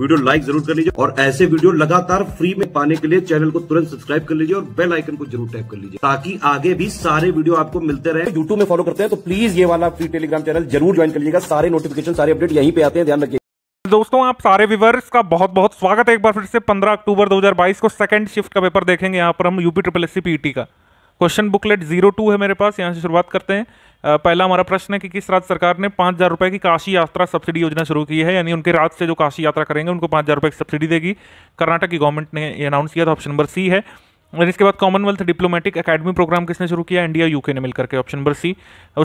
Video like जरूर कर लीजिए और ऐसे वीडियो लगातार फ्री में पाने के लिए चैनल को तुरंत सब्सक्राइब कर लीजिए और बेल आइकन को जरूर टैप कर लीजिए ताकि आगे भी सारे वीडियो आपको मिलते रहे यूट्यूब में फॉलो करते हैं तो प्लीज ये वाला फ्री टेलीग्राम चैनल जरूर ज्वाइन कर लीजिएगा सारे नोटिफिकेशन सारे अपडेट यहीं पे आते हैं ध्यान रखिए दोस्तों आप सारे विवर्स का बहुत बहुत स्वागत है एक बार फिर से पंद्रह अक्टूबर दो को सेकंड शिफ्ट का पेपर देखेंगे यहाँ पर हम UP triple S C PT का क्वेश्चन बुकलेट जीरो टू है मेरे पास यहाँ से शुरुआत करते हैं पहला हमारा प्रश्न है कि किस राज्य सरकार ने पाँच हज़ार रुपये की काशी यात्रा सब्सिडी योजना शुरू की है यानी उनके राज्य से जो काशी यात्रा करेंगे उनको पाँच हज़ार रुपये की सब्सिडी देगी कर्नाटक की गवर्नमेंट ने ये अनाउंस किया था ऑप्शन नंबर सी है और इसके बाद कॉमनवेल्थ डिप्लोमेटिक अकेडमी प्रोग्राम किसने शुरू किया इंडिया यूके ने मिलकर के ऑप्शन नंबर सी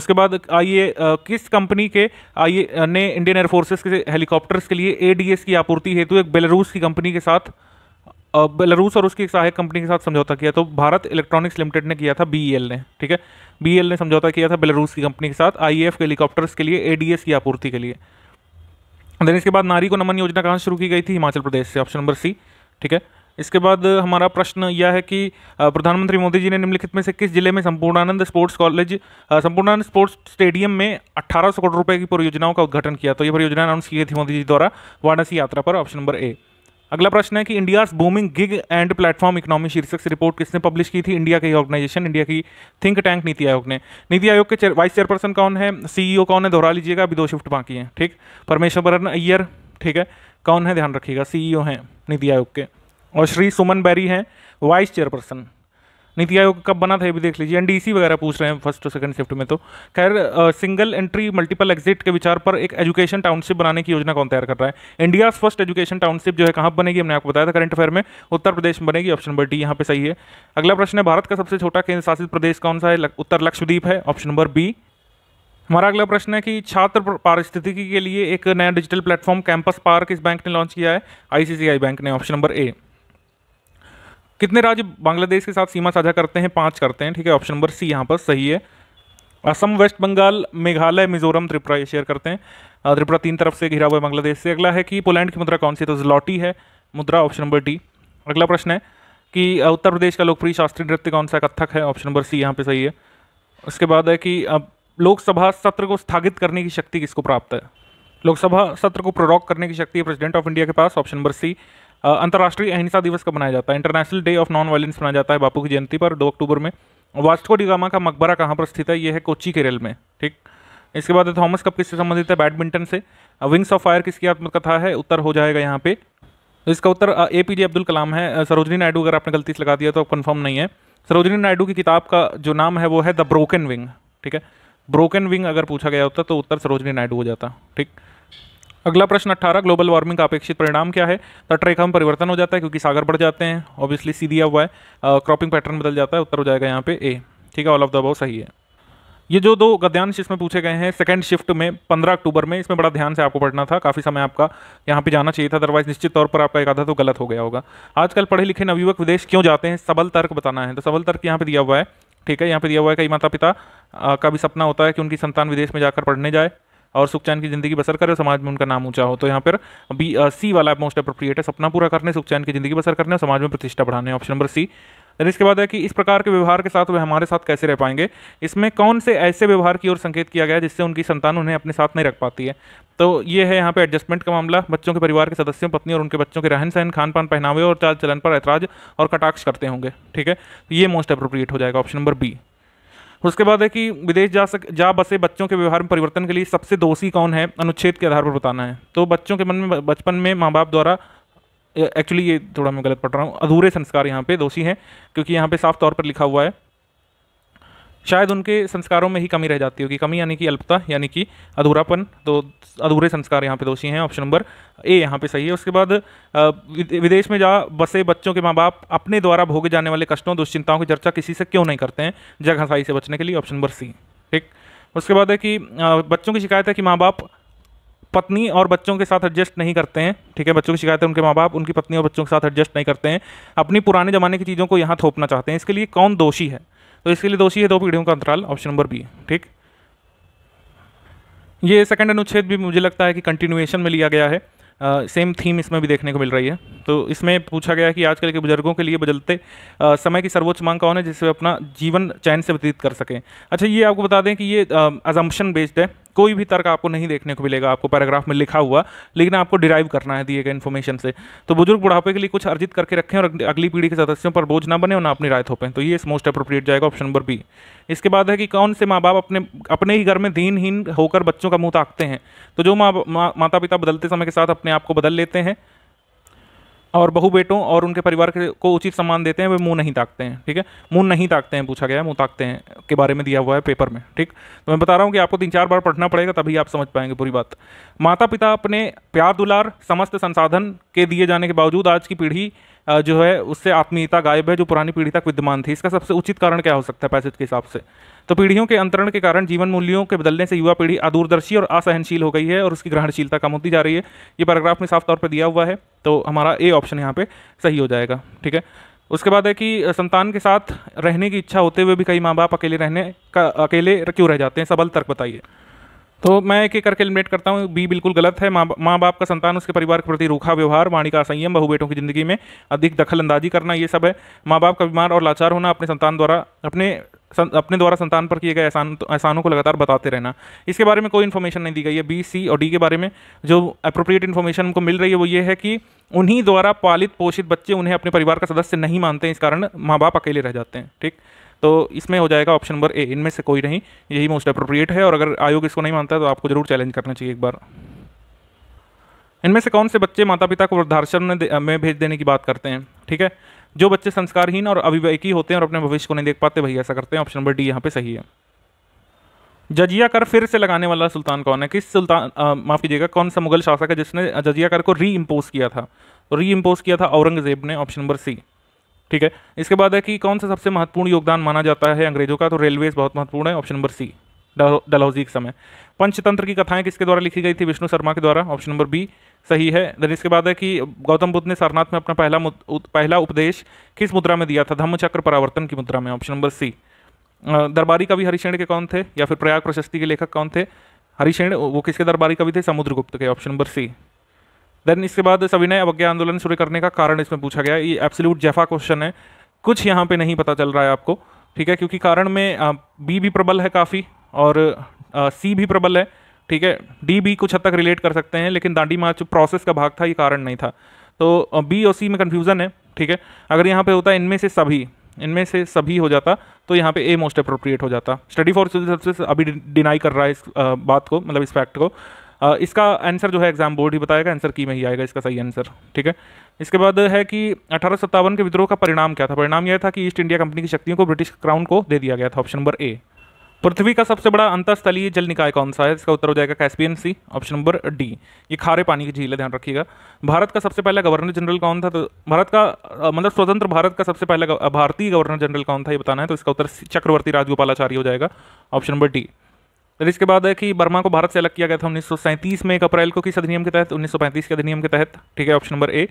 उसके बाद आइए किस कंपनी के आइए ने इंडियन एयरफोर्सेस के हेलीकॉप्टर्स के लिए एडीएस की आपूर्ति हेतु एक बेलारूस की कंपनी के साथ बेलारूस और उसकी सहायक कंपनी के साथ समझौता किया तो भारत इलेक्ट्रॉनिक्स लिमिटेड ने किया था बीईएल e ने ठीक है बीएल e ने समझौता किया था बेलारूस की कंपनी के साथ आईएएफ e के हेलीकॉप्टर्स के लिए एडीएस की आपूर्ति के लिए देन इसके बाद नारी को नमन योजना कहाँ शुरू की गई थी हिमाचल प्रदेश से ऑप्शन नंबर सी ठीक है इसके बाद हमारा प्रश्न यह है कि प्रधानमंत्री मोदी जी ने निम्नलिखित में से किस जिले में Sampurnanand sports college Sampurnanand sports stadium में 1800 करोड़ रुपए की परियोजनाओं का उद्घाटन किया तो ये परियोजना अनाउंस की गई थी मोदी जी द्वारा वाराणसी यात्रा पर ऑप्शन नंबर ए अगला प्रश्न है कि India booming gig and platform economy शीर्षक से रिपोर्ट किसने पब्लिश की थी इंडिया की ऑर्गेनाइजेशन इंडिया की थिंक टैंक नीति आयोग ने नीति आयोग के वाइस चेयरपर्सन कौन है सीईओ कौन है दोहरा लीजिएगा अभी दो शिफ्ट बाकी हैं ठीक परमेश्वरन अय्यर ठीक है कौन है ध्यान रखिएगा सीईओ हैं नीति आयोग के और श्री सुमन बैरी हैं वाइस चेयरपर्सन नीति आयोग कब बना था ये भी देख लीजिए एनडीसी e वगैरह पूछ रहे हैं फर्स्ट और सेकंड शिफ्ट में तो खैर सिंगल एंट्री मल्टीपल एग्जिट के विचार पर एक एजुकेशन टाउनशिप बनाने की योजना कौन तैयार कर रहा है इंडिया फर्स्ट एजुकेशन टाउनशिप जो है कहाँ बनेगी हमने आपको बताया था करंट अफेयर में उत्तर प्रदेश में बनेगी ऑप्शन नंबर डी यहाँ पे सही है अगला प्रश्न है भारत का सबसे छोटा केंद्र शासित प्रदेश कौन सा है उत्तर लक्षद्वीप है ऑप्शन नंबर बी हमारा अगला प्रश्न है कि छात्र पारिस्थितिकी के लिए एक नया डिजिटल प्लेटफॉर्म कैंपस पार्क इस बैंक ने लॉन्च किया है आईसीसीआई बैंक ने ऑप्शन नंबर ए कितने राज्य बांग्लादेश के साथ सीमा साझा करते हैं पाँच करते हैं ठीक है ऑप्शन नंबर सी यहाँ पर सही है असम वेस्ट बंगाल मेघालय मिजोरम त्रिपुरा ये शेयर करते हैं त्रिपुरा तीन तरफ से घिरा हुआ है बांग्लादेश से अगला है कि पोलैंड की मुद्रा कौन सी तो जलौटी है मुद्रा ऑप्शन नंबर डी अगला प्रश्न है कि उत्तर प्रदेश का लोकप्रिय शास्त्रीय नृत्य कौन सा कथक है ऑप्शन नंबर सी यहाँ पे सही है उसके बाद है कि अब लोकसभा सत्र को स्थगित करने की शक्ति किसको प्राप्त है लोकसभा सत्र को प्ररोक करने की शक्ति है प्रेसिडेंट ऑफ इंडिया के पास ऑप्शन नंबर सी अंतर्राष्ट्रीय अहिंसा दिवस का मनाया जाता है International Day of nonviolence मनाया जाता है बापू की जयंती पर दो अक्टूबर में वास्को डिगामा का मकबरा कहाँ पर स्थित है यह है कोची केरल में ठीक इसके बाद थॉमस कप किससे संबंधित है बैडमिंटन से विंग्स ऑफ फायर किसकी आत्मकथा है उत्तर हो जाएगा यहाँ पे इसका उत्तर ए पी जे अब्दुल कलाम है सरोजनी नायडू अगर आपने गलती से लगा दिया तो कन्फर्म नहीं है सरोजनी नायडू की किताब का जो नाम है वो है द ब्रोकन विंग ठीक है ब्रोकन विंग अगर पूछा गया होता तो उत्तर सरोजनी नायडू हो जाता ठीक अगला प्रश्न 18 ग्लोबल वार्मिंग का अपेक्षित परिणाम क्या है तट रेखा में परिवर्तन हो जाता है क्योंकि सागर बढ़ जाते हैं ऑब्वियसली सी दिया हुआ है क्रॉपिंग पैटर्न बदल जाता है उत्तर हो जाएगा यहाँ पे ए ठीक है ऑल ऑफ द अबव सही है ये जो दो गद्यांश इसमें पूछे गए हैं सेकंड शिफ्ट में 15 अक्टूबर में इसमें बड़ा ध्यान से आपको पढ़ना था काफ़ी समय आपका यहाँ पे जाना चाहिए था अदरवाइज निश्चित तौर पर आपका एक आधा तो गलत हो गया होगा आजकल पढ़े लिखे नवयुवक विदेश क्यों जाते हैं सबल तर्क बताना है तो सबल तर्क यहाँ पे दिया हुआ है ठीक है यहाँ पर दिया हुआ है कई माता पिता का भी सपना होता है कि उनकी संतान विदेश में जाकर पढ़ने जाए और सुखचैन की ज़िंदगी बसर करें समाज में उनका नाम ऊंचा हो तो यहाँ पर बी सी वाला मोस्ट अप्रोप्रिएट है सपना पूरा करने सुखचैन की ज़िंदगी बसर करने और समाज में प्रतिष्ठा बढ़ाने ऑप्शन नंबर सी देन इसके बाद है कि इस प्रकार के व्यवहार के साथ वह हमारे साथ कैसे रह पाएंगे इसमें कौन से ऐसे व्यवहार की ओर संकेत किया गया जिससे उनकी संतान उन्हें अपने साथ नहीं रख पाती है तो ये है यहाँ पे एडजस्टमेंट का मामला बच्चों के परिवार के सदस्यों पत्नी और उनके बच्चों के रहन सहन खान पान पहनावे और चाल चलन पर ऐतराज और कटाक्ष करते होंगे ठीक है तो ये मोस्ट अप्रोप्रिएट हो जाएगा ऑप्शन नंबर बी उसके बाद है कि विदेश जा सक जा बसे बच्चों के व्यवहार में परिवर्तन के लिए सबसे दोषी कौन है अनुच्छेद के आधार पर बताना है तो बच्चों के मन में बचपन में माँ बाप द्वारा एक्चुअली ये थोड़ा मैं गलत पढ़ रहा हूँ अधूरे संस्कार यहाँ पे दोषी हैं क्योंकि यहाँ पे साफ तौर पर लिखा हुआ है शायद उनके संस्कारों में ही कमी रह जाती होगी कमी यानी कि अल्पता यानी कि अधूरापन तो अधूरे संस्कार यहाँ पे दोषी हैं ऑप्शन नंबर ए यहाँ पे सही है उसके बाद विदेश में जा बसे बच्चों के माँ बाप अपने द्वारा भोगे जाने वाले कष्टों दुश्चिंताओं की चर्चा किसी से क्यों नहीं करते हैं जगह साई से बचने के लिए ऑप्शन नंबर सी ठीक उसके बाद है कि बच्चों की शिकायत है कि माँ बाप पत्नी और बच्चों के साथ एडजस्ट नहीं करते हैं ठीक है बच्चों की शिकायत है उनके माँ बाप उनकी पत्नी और बच्चों के साथ एडजस्ट नहीं करते हैं अपनी पुराने ज़माने की चीज़ों को यहाँ थोपना चाहते हैं इसके लिए कौन दोषी है तो इसके लिए दोषी है दो पीढ़ियों का अंतराल ऑप्शन नंबर बी ठीक ये सेकंड अनुच्छेद भी मुझे लगता है कि कंटिन्यूएशन में लिया गया है सेम थीम इसमें भी देखने को मिल रही है तो इसमें पूछा गया है कि आजकल के बुजुर्गों के लिए बदलते समय की सर्वोच्च मांग कौन है जिससे अपना जीवन चैन से व्यतीत कर सकें अच्छा ये आपको बता दें कि ये अजम्पन बेस्ड है कोई भी तर्क आपको नहीं देखने को मिलेगा आपको पैराग्राफ में लिखा हुआ लेकिन आपको डिराइव करना है दिए गए इन्फॉर्मेशन से तो बुजुर्ग बुढ़ापे के लिए कुछ अर्जित करके रखें और अगली पीढ़ी के सदस्यों पर बोझ ना बने और ना अपनी राय थोपें तो ये मोस्ट अप्रोप्रिएट जाएगा ऑप्शन नंबर बी इसके बाद है कि कौन से माँ बाप अपने अपने ही घर में दीनहीन होकर बच्चों का मुंह ताकते हैं तो जो माँ माता पिता बदलते समय के साथ अपने आप को बदल लेते हैं और बहु बेटों और उनके परिवार के को उचित सम्मान देते हैं वे मुंह नहीं ताकते हैं ठीक है मुंह नहीं ताकते हैं पूछा गया मुंह ताकते हैं के बारे में दिया हुआ है पेपर में ठीक तो मैं बता रहा हूँ कि आपको तीन चार बार पढ़ना पड़ेगा तभी आप समझ पाएंगे पूरी बात माता पिता अपने प्यार दुलार समस्त संसाधन के दिए जाने के बावजूद आज की पीढ़ी जो है उससे आत्मीयता गायब है जो पुरानी पीढ़ी तक विद्यमान थी इसका सबसे उचित कारण क्या हो सकता है पैसेज के हिसाब से तो पीढ़ियों के अंतरण के कारण जीवन मूल्यों के बदलने से युवा पीढ़ी अदूरदर्शी और असहनशील हो गई है और उसकी ग्रहणशीलता कम होती जा रही है ये पैराग्राफ में साफ तौर पर दिया हुआ है तो हमारा ए ऑप्शन यहाँ पे सही हो जाएगा ठीक है उसके बाद है कि संतान के साथ रहने की इच्छा होते हुए भी कई माँ बाप अकेले रहने का अकेले क्यों रह जाते हैं सबल तर्क बताइए तो मैं एक एक करके एलिमिनेट करता हूँ बी बिल्कुल गलत है माँ माँ बाप का संतान उसके परिवार के प्रति रूखा व्यवहार वाणी का संयम बहु बेटों की जिंदगी में अधिक दखलंदाजी करना ये सब है माँ बाप का बीमार और लाचार होना अपने संतान द्वारा अपने सं, अपने द्वारा संतान पर किए गए एहसान एहसानों को लगातार बताते रहना इसके बारे में कोई इन्फॉर्मेशन नहीं दी गई है बी सी और डी के बारे में जो अप्रोप्रिएट इन्फॉर्मेशन उनको मिल रही है वो ये है कि उन्हीं द्वारा पालित पोषित बच्चे उन्हें अपने परिवार का सदस्य नहीं मानते हैं इस कारण माँ बाप अकेले रह जाते हैं ठीक तो इसमें हो जाएगा ऑप्शन नंबर ए इनमें से कोई नहीं यही मोस्ट अप्रोप्रिएट है और अगर आयोग इसको नहीं मानता तो आपको जरूर चैलेंज करना चाहिए एक बार इनमें से कौन से बच्चे माता पिता को वृद्धाश्रम में, में भेज देने की बात करते हैं ठीक है जो बच्चे संस्कारहीन और अविवेकी होते हैं और अपने भविष्य को नहीं देख पाते वही ऐसा करते हैं ऑप्शन नंबर डी यहाँ पे सही है जजिया कर फिर से लगाने वाला सुल्तान कौन है किस सुल्तान माफ कीजिएगा कौन सा मुगल शासक है जिसने जजिया कर को री इम्पोज किया था री तो इम्पोज किया था औरंगजेब ने ऑप्शन नंबर सी ठीक है इसके बाद है कि कौन सा सबसे महत्वपूर्ण योगदान माना जाता है अंग्रेजों का तो रेलवेज बहुत महत्वपूर्ण है ऑप्शन नंबर सी डलहौजी के समय पंचतंत्र की कथाएं किसके द्वारा लिखी गई थी विष्णु शर्मा के द्वारा ऑप्शन नंबर बी सही है देन इसके बाद है कि गौतम बुद्ध ने सारनाथ में अपना पहला पहला उपदेश किस मुद्रा में दिया था धम्म चक्र परावर्तन की मुद्रा में ऑप्शन नंबर सी दरबारी कवि हरिशेण के कौन थे या फिर प्रयाग प्रशस्ति के लेखक कौन थे हरिशेण वो किसके दरबारी कवि थे समुद्रगुप्त के ऑप्शन नंबर सी देन इसके बाद सविनय अवज्ञा आंदोलन शुरू करने का कारण इसमें पूछा गया ये एब्सोल्यूट जैफा क्वेश्चन है कुछ यहाँ पे नहीं पता चल रहा है आपको ठीक है क्योंकि कारण में बी भी प्रबल है काफ़ी और सी भी प्रबल है ठीक है डी भी कुछ हद तक रिलेट कर सकते हैं लेकिन दांडी मार्च प्रोसेस का भाग था ये कारण नहीं था तो बी और सी में कन्फ्यूज़न है ठीक है अगर यहाँ पर होता इनमें से सभी इनमें से सभी हो जाता तो यहाँ पे ए मोस्ट अप्रोप्रिएट हो जाता स्टडी फॉर सिविल सर्विस अभी डिनाई कर रहा है इस बात को मतलब इस फैक्ट को इसका आंसर जो है एग्जाम बोर्ड ही बताएगा आंसर की में ही आएगा इसका सही आंसर ठीक है इसके बाद है कि अठारह के विद्रोह का परिणाम क्या था परिणाम यह था कि ईस्ट इंडिया कंपनी की शक्तियों को ब्रिटिश क्राउन को दे दिया गया था ऑप्शन नंबर ए पृथ्वी का सबसे बड़ा अंतस्थलीय जल निकाय कौन सा है इसका उत्तर हो जाएगा Caspian Sea option number D ये खारे पानी की झील है ध्यान रखिएगा भारत का सबसे पहला गवर्नर जनरल कौन था तो भारत का मतलब स्वतंत्र भारत का सबसे पहला भारतीय गवर्नर जनरल कौन था ये बताना है तो इसका उत्तर चक्रवर्ती राजगोपालाचार्य हो जाएगा ऑप्शन नंबर डी फिर इसके बाद है कि बर्मा को भारत से अलग किया गया था उन्नीस में एक अप्रैल को किस अधिनियम के तहत उन्नीस के अधिनियम के तहत ठीक है ऑप्शन नंबर ए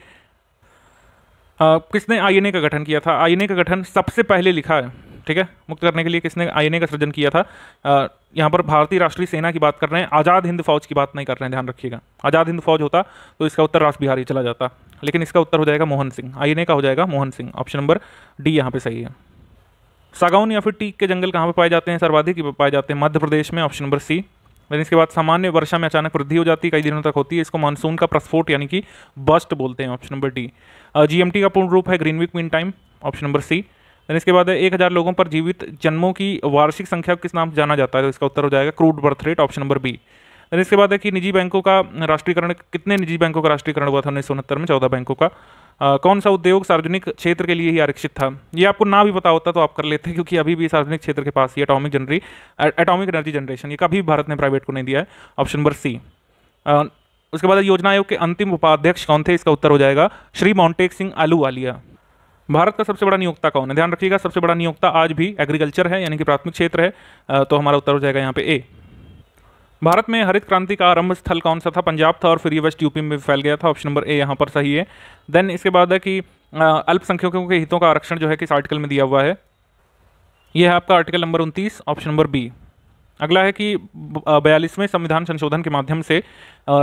किसने आईएनए का गठन किया था आईएनए का गठन सबसे पहले लिखा है ठीक है मुक्त करने के लिए किसने आईएनए का सृजन किया था यहाँ पर भारतीय राष्ट्रीय सेना की बात कर रहे हैं आज़ाद हिंद फौज की बात नहीं कर रहे हैं ध्यान रखिएगा आज़ाद हिंद फौज होता तो इसका उत्तर राष्ट्र बिहारी चला जाता लेकिन इसका उत्तर हो जाएगा मोहन सिंह आईएनए का हो जाएगा Mohan Singh option number D यहाँ पे सही है सागौन या फिर टीक के जंगल कहाँ पर पाए जाते हैं सर्वाधिक पाए जाते हैं मध्य प्रदेश में ऑप्शन नंबर सी लेकिन इसके बाद सामान्य वर्षा में अचानक वृद्धि हो जाती है कई दिनों तक होती है इसको मानसून का प्रस्फोट यानी कि बस्ट बोलते हैं ऑप्शन नंबर डी जीएमटी का पूर्ण रूप है Greenwich mean time option number C लेकिन इसके बाद एक हज़ार लोगों पर जीवित जन्मों की वार्षिक संख्या किस नाम जाना जाता है तो इसका उत्तर हो जाएगा crude birth rate option number B लेकिन इसके बाद है कि निजी बैंकों का राष्ट्रीयकरण कितने निजी बैंकों का राष्ट्रीयकरण हुआ था उन्नीस सौ में चौदह बैंकों का आ, कौन सा उद्योग सार्वजनिक क्षेत्र के लिए ही आरक्षित था ये आपको ना भी पता होता तो आप कर लेते क्योंकि अभी भी सार्वजनिक क्षेत्र के पास ये अटोमिक जनरी अटोमिक एनर्जी जनरेशन ये कभी भारत ने प्राइवेट को नहीं दिया है ऑप्शन नंबर सी उसके बाद योजना आयोग के अंतिम उपाध्यक्ष कौन थे इसका उत्तर हो जाएगा श्री मोन्टेक सिंह आलू वालिया भारत का सबसे बड़ा नियोक्ता कौन है ध्यान रखिएगा सबसे बड़ा नियोक्ता आज भी एग्रीकल्चर है यानी कि प्राथमिक क्षेत्र है तो हमारा उत्तर हो जाएगा यहाँ पे ए भारत में हरित क्रांति का आरंभ स्थल कौन सा था पंजाब था और फिर ये वेस्ट यूपी में फैल गया था ऑप्शन नंबर ए यहाँ पर सही है देन इसके बाद है कि अल्पसंख्यकों के हितों का आरक्षण जो है किस आर्टिकल में दिया हुआ है यह है आपका आर्टिकल नंबर उनतीस ऑप्शन नंबर बी अगला है कि बयालीसवें संविधान संशोधन के माध्यम से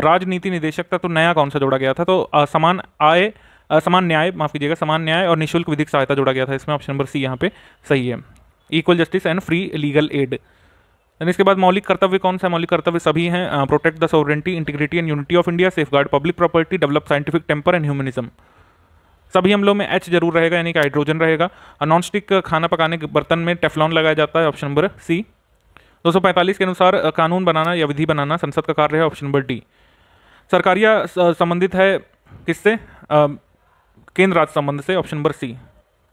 राजनीति निदेशक तत्व तो नया कौन सा जोड़ा गया था तो समान आय समान न्याय माफ कीजिएगा समान न्याय और निशुल्क विधिक सहायता जोड़ा गया था इसमें ऑप्शन नंबर सी यहाँ पे सही है equal justice and free legal aid and इसके बाद मौलिक कर्तव्य कौन सा मौलिक कर्तव्य सभी हैं protect the sovereignty integrity and unity of India safeguard public property develop scientific temper and humanism सभी हम लोग में एच जरूर रहेगा यानी कि हाइड्रोजन रहेगा नॉन स्टिक खाना पकाने के बर्तन में टेफलॉन लगाया जाता है ऑप्शन नंबर सी 245 के अनुसार कानून बनाना या विधि बनाना संसद का कार्य है ऑप्शन नंबर डी सरकारिया संबंधित है किससे केंद्र राज्य संबंध से ऑप्शन नंबर सी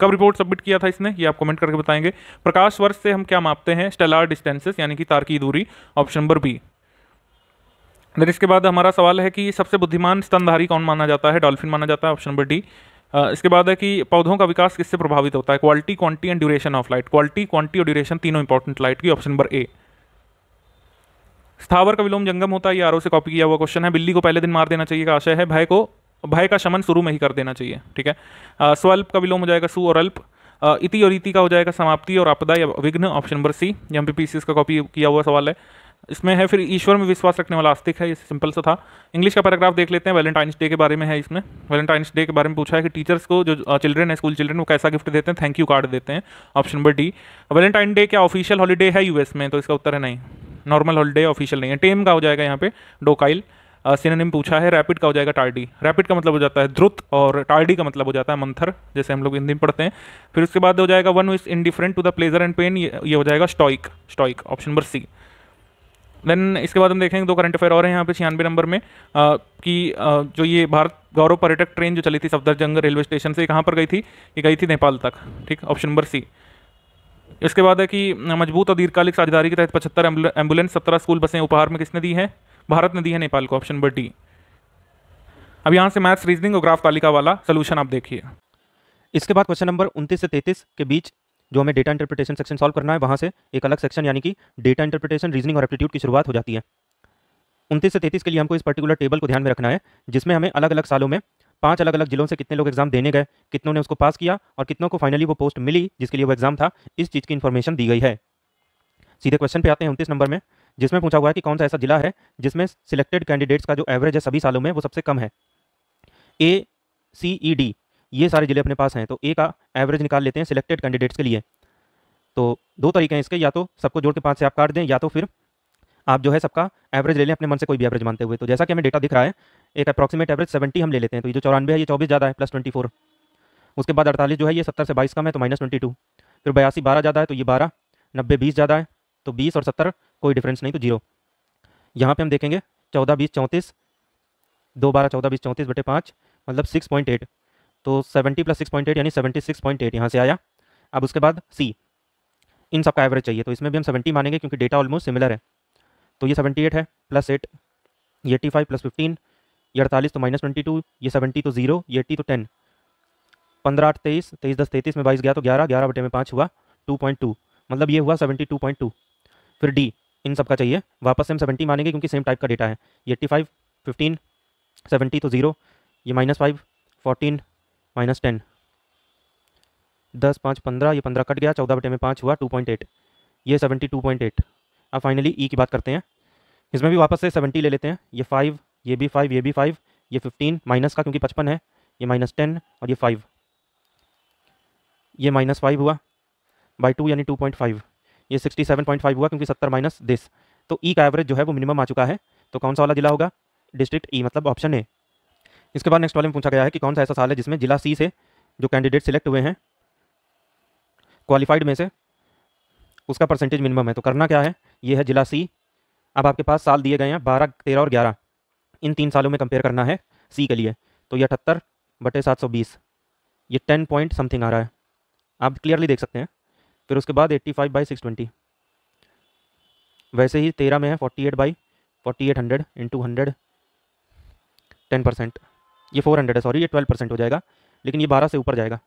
कब रिपोर्ट सबमिट किया था इसने ये आप कमेंट करके बताएंगे प्रकाश वर्ष से हम क्या मापते हैं स्टेलार डिस्टेंसेस यानी कि तार की दूरी ऑप्शन नंबर बी देन इसके बाद हमारा सवाल है कि सबसे बुद्धिमान स्तनधारी कौन माना जाता है डॉल्फिन माना जाता है ऑप्शन नंबर डी इसके बाद है कि पौधों का विकास किससे प्रभावित होता है quality quantity and duration of light quality quantity और ड्यूरेशन तीनों इंपॉर्टेंट लाइट की ऑप्शन नंबर ए स्थावर का विलोम जंगम होता है ये आरओ से कॉपी किया हुआ क्वेश्चन है बिल्ली को पहले दिन मार देना चाहिए का आशय है भय को भय का शमन शुरू में ही कर देना चाहिए ठीक है स्वल्प का विलोम हो जाएगा सु और अल्प इति और इति का हो जाएगा समाप्ति और आपदा या विघ्न ऑप्शन नंबर सी यहाँ पे पी का कॉपी किया हुआ सवाल है इसमें है फिर ईश्वर में विश्वास रखने वाला आस्तिक है ये सिंपल सा था इंग्लिश का पैराग्राफ देख लेते हैं वैलेंटाइंस डे के बारे में है इसमें वैलेंटाइंस डे के बारे में पूछा है कि टीचर्स को जो चिल्ड्रन है स्कूल चिल्ड्रन वो कैसा गिफ्ट देते हैं थैंक यू कार्ड देते हैं option number D Valentine Day क्या ऑफिशियल हॉलीडे है यूएस में तो इसका उत्तर है नहीं नॉर्मल हॉलीडे ऑफिशियल नहीं है टेम का हो जाएगा यहाँ पे डोकाइल सिनेम पूछा है रैपिड का हो जाएगा टार्डी रैपिड का मतलब हो जाता है द्रुत और टार्डी का मतलब हो जाता है मंथर जैसे हम लोग हिंदी में पढ़ते हैं फिर उसके बाद हो जाएगा one is different to the pleasure and pain ये हो जाएगा stoic stoic option number C then इसके बाद हम देखेंगे दो करंट अफेयर और हैं यहाँ पे छियानवे नंबर में आ, कि आ, जो ये भारत गौरव पर्यटक ट्रेन जो चली थी सफदरजंग रेलवे स्टेशन से कहाँ पर गई थी ये गई थी नेपाल तक ठीक ऑप्शन नंबर सी इसके बाद है कि मजबूत और दीर्घकालिक साझेदारी के तहत पचहत्तर एम्बुलेंस सत्रह स्कूल बसें उपहार में किसने दी हैं भारत ने दी है नेपाल को ऑप्शन नंबर डी अब यहाँ से मैथ्स रीजनिंग और ग्राफ तालिका वाला सोल्यूशन आप देखिए इसके बाद क्वेश्चन नंबर उनतीस से तैतीस के बीच जो हमें डेटा इंटरप्रिटेशन सेक्शन सॉल्व करना है वहाँ से एक अलग सेक्शन यानी कि डेटा इंटरप्रिटेशन रीजनिंग और एप्टीट्यूड की शुरुआत हो जाती है उनतीस से तैतीस के लिए हमको इस पर्टिकुलर टेबल को ध्यान में रखना है जिसमें हमें अलग अलग सालों में पांच अलग अलग जिलों से कितने लोग एग्जाम देने गए कितनों ने उसको पास किया और कितनों को फाइनली वो पोस्ट मिली जिसके लिए वो एग्जाम था इस चीज़ की इन्फॉर्मेशन दी गई है सीधे क्वेश्चन पे आते हैं उनतीस नंबर में जिसमें पूछा हुआ है कि कौन सा ऐसा जिला है जिसमें सिलेक्टेड कैंडिडेट्स का जो एवरेज है सभी सालों में वो सबसे कम है ए सी ई डी ये सारे जिले अपने पास हैं तो ए का एवरेज निकाल लेते हैं सिलेक्टेड कैंडिडेट्स के लिए तो दो तरीके हैं इसके या तो सबको जोड़ के पाँच से आप काट दें या तो फिर आप जो है सबका एवरेज ले लें अपने मन से कोई भी एवरेज मानते हुए तो जैसा कि हमें डेटा दिख रहा है एक अप्रॉक्सीमेट एवरेज सेवेंटी हम ले लेते हैं तो ये जो चौरानवे है ये चौबीस ज़्यादा है प्लस ट्वेंटी फोर उसके बाद अड़तालीस जो है ये सत्तर से बाईस कम है तो माइनस ट्वेंटी टू फिर बयासी बारह ज़्यादा है तो ये बारह नब्बे बीस ज़्यादा है तो बीस और सत्तर कोई डिफरेंस नहीं तो जीरो यहाँ पर हम देखेंगे चौदह बीस चौंतीस दो बारह चौदह बीस चौंतीस बटे पाँच मतलब सिक्स पॉइंट एट तो seventy plus six point eight यानी सेवेंटी सिक्स पॉइंट एट यहाँ से आया अब उसके बाद सी इन सब का एवरेज चाहिए तो इसमें भी हम सेवेंटी मानेंगे क्योंकि डेटा ऑलमोस्ट सिमिलर है तो ये सेवेंटी एट है प्लस एट ये एटी फाइव प्लस फिफ्टीन ये अड़तालीस तो माइनस ट्वेंटी टू ये सेवेंटी तो जीरो ये एट्टी तो टेन पंद्रह आठ तेईस तेईस दस तैतीस में बाईस गया तो ग्यारह ग्यारह बटे में पाँच हुआ टू पॉइंट टू मतलब ये हुआ सेवेंटी टू पॉइंट टू फिर डी इन सब का चाहिए वापस हम सेवेंटी मानेंगे क्योंकि सेम टाइप का डेटा है ये एट्टी फाइव फिफ्टीन सेवेंटी तो ज़ीरो ये minus five fourteen minus ten दस पाँच पंद्रह ये पंद्रह कट गया चौदह बटे में पाँच हुआ टू पॉइंट एट ये सेवेंटी टू पॉइंट एट अब फाइनली ई e की बात करते हैं इसमें भी वापस से सेवेंटी ले लेते हैं ये फाइव ये भी फाइव ये भी फाइव ये फिफ्टीन माइनस का क्योंकि पचपन है ये माइनस टेन और ये फाइव ये माइनस फाइव हुआ बाई टू यानी टू पॉइंट फाइव ये 67.5 हुआ क्योंकि 70 माइनस दिस तो ई e का एवरेज जो है वो मिनिमम आ चुका है तो कौन सा वाला जिला होगा डिस्ट्रिक्ट ई e, मतलब ऑप्शन ए इसके बाद नेक्स्ट वाले में पूछा गया है कि कौन सा ऐसा साल है जिसमें जिला सी से जो कैंडिडेट सिलेक्ट हुए हैं क्वालिफाइड में से उसका परसेंटेज मिनिमम है तो करना क्या है ये है जिला सी अब आपके पास साल दिए गए हैं बारह तेरह और ग्यारह इन तीन सालों में कंपेयर करना है सी के लिए तो ये अठहत्तर बटे सात सौ बीस ये टेन पॉइंट समथिंग आ रहा है आप क्लियरली देख सकते हैं फिर उसके बाद eighty five by six twenty वैसे ही तेरह में है forty eight by forty eight hundred into hundred ten percent ये फोर हंड्रेड है सॉरी ये ट्वेल्व परसेंट हो जाएगा लेकिन ये बारह से ऊपर जाएगा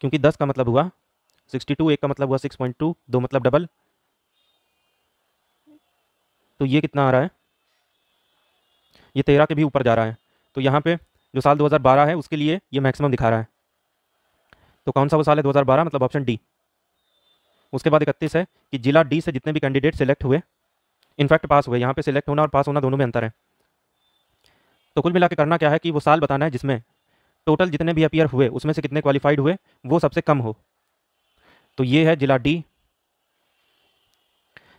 क्योंकि दस का मतलब हुआ सिक्सटी टू एक का मतलब हुआ सिक्स पॉइंट टू दो मतलब डबल तो ये कितना आ रहा है ये तेरह के भी ऊपर जा रहा है तो यहाँ पे जो साल 2012 है उसके लिए ये मैक्सिमम दिखा रहा है तो कौन सा वो साल है 2012 मतलब ऑप्शन डी उसके बाद इकतीस है कि जिला डी से जितने भी कैंडिडेट सिलेक्ट हुए इनफैक्ट पास हुए यहाँ पे सिलेक्ट होना और पास होना दोनों में अंतर है तो कुल मिला करना क्या है कि वो साल बताना है जिसमें टोटल जितने भी अपियर हुए उसमें से कितने क्वालिफाइड हुए वो सबसे कम हो तो ये है जिला डी